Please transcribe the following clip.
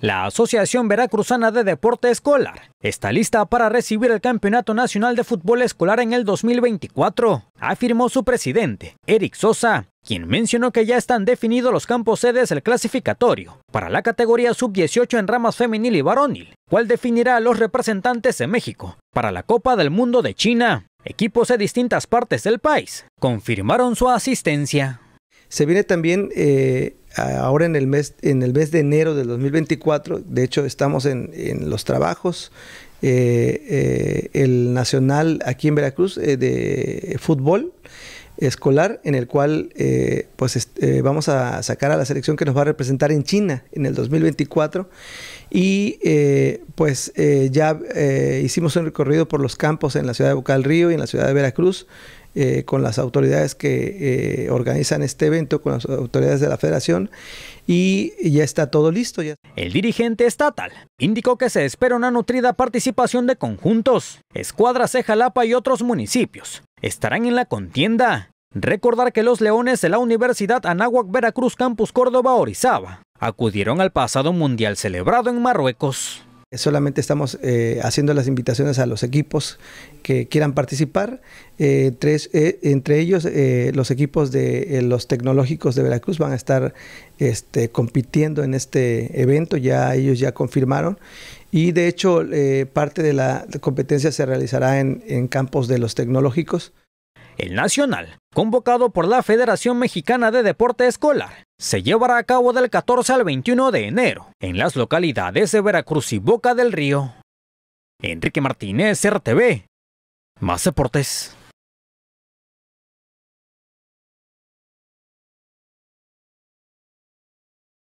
La Asociación Veracruzana de Deporte Escolar está lista para recibir el Campeonato Nacional de Fútbol Escolar en el 2024, afirmó su presidente, Eric Sosa, quien mencionó que ya están definidos los campos sedes del clasificatorio para la categoría sub-18 en ramas femenil y varonil, cual definirá a los representantes de México para la Copa del Mundo de China. Equipos de distintas partes del país confirmaron su asistencia. Se viene también eh, ahora en el mes, en el mes de enero del 2024, de hecho estamos en, los trabajos, eh, eh, el nacional aquí en Veracruz eh, de fútbol escolar en el cual pues vamos a sacar a la selección que nos va a representar en China en el 2024 y pues ya hicimos un recorrido por los campos en la ciudad de Boca Río y en la ciudad de Veracruz eh, con las autoridades que eh, organizan este evento, con las autoridades de la federación, y ya está todo listo. Ya. El dirigente estatal indicó que se espera una nutrida participación de conjuntos, escuadras de y otros municipios. Estarán en la contienda. Recordar que los leones de la Universidad Anáhuac Veracruz Campus Córdoba Orizaba acudieron al pasado mundial celebrado en Marruecos. Solamente estamos eh, haciendo las invitaciones a los equipos que quieran participar, eh, eh, entre ellos los equipos de los tecnológicos de Veracruz van a estar este, compitiendo en este evento, ya ellos ya confirmaron y de hecho parte de la competencia se realizará en, en campos de los tecnológicos. El Nacional, convocado por la Federación Mexicana de Deporte Escolar, se llevará a cabo del 14 al 21 de enero en las localidades de Veracruz y Boca del Río. Enrique Martínez, RTV. Más deportes.